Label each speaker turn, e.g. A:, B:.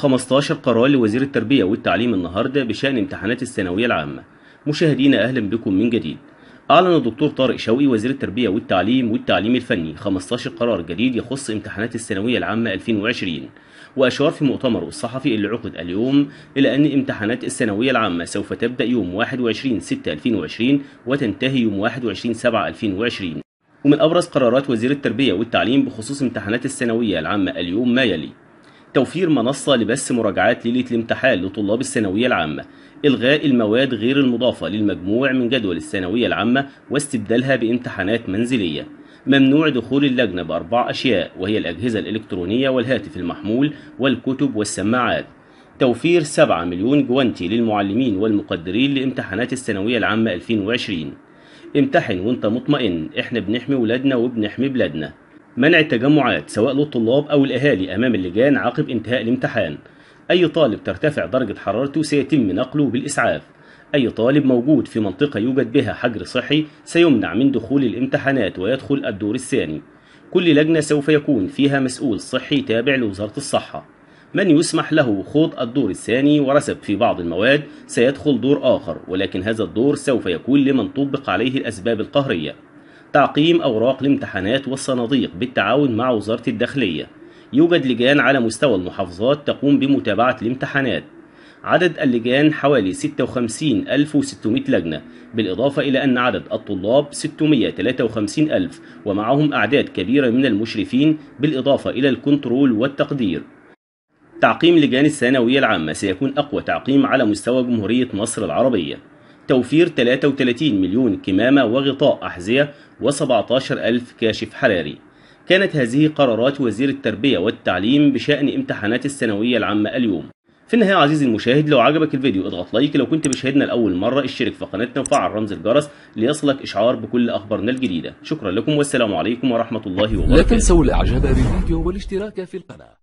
A: 15 قرار لوزير التربية والتعليم النهاردة بشأن امتحانات الثانوية العامة مشاهدينا أهلا بكم من جديد أعلن الدكتور طارق شوقي وزير التربية والتعليم والتعليم الفني 15 قرار جديد يخص امتحانات الثانوية العامة 2020 وأشار في مؤتمره الصحفي اللي عقد اليوم إلى أن امتحانات الثانوية العامة سوف تبدأ يوم 21/6/2020 وتنتهي يوم 21/7/2020 ومن أبرز قرارات وزير التربية والتعليم بخصوص امتحانات الثانوية العامة اليوم ما يلي توفير منصة لبث مراجعات ليلة الامتحان لطلاب الثانوية العامة إلغاء المواد غير المضافة للمجموع من جدول الثانوية العامة واستبدالها بامتحانات منزلية ممنوع دخول اللجنة بأربع أشياء وهي الأجهزة الإلكترونية والهاتف المحمول والكتب والسماعات توفير 7 مليون جوانتي للمعلمين والمقدرين لامتحانات الثانوية العامة 2020 امتحن وانت مطمئن احنا بنحمي ولادنا وبنحمي بلادنا منع التجمعات سواء للطلاب أو الأهالي أمام اللجان عقب انتهاء الامتحان أي طالب ترتفع درجة حرارته سيتم نقله بالإسعاف أي طالب موجود في منطقة يوجد بها حجر صحي سيمنع من دخول الامتحانات ويدخل الدور الثاني كل لجنة سوف يكون فيها مسؤول صحي تابع لوزارة الصحة من يسمح له خوض الدور الثاني ورسب في بعض المواد سيدخل دور آخر ولكن هذا الدور سوف يكون لمن طبق عليه الأسباب القهرية تعقيم أوراق الامتحانات والصناديق بالتعاون مع وزارة الداخلية يوجد لجان على مستوى المحافظات تقوم بمتابعة الامتحانات عدد اللجان حوالي 56600 لجنة بالإضافة إلى أن عدد الطلاب 653000 ومعهم أعداد كبيرة من المشرفين بالإضافة إلى الكنترول والتقدير تعقيم لجان الثانوية العامة سيكون أقوى تعقيم على مستوى جمهورية مصر العربية توفير 33 مليون كمامة وغطاء أحذية و17 ألف كاشف حراري كانت هذه قرارات وزير التربية والتعليم بشأن امتحانات الثانوية العامة اليوم في النهاية عزيزي المشاهد لو عجبك الفيديو اضغط لايك لو كنت بشاهدنا لأول مرة اشترك في قناتنا وفعل رمز الجرس ليصلك إشعار بكل أخبارنا الجديدة شكرا لكم والسلام عليكم ورحمة الله وبركاته لا تنسوا الإعجاب بالفيديو والاشتراك في القناة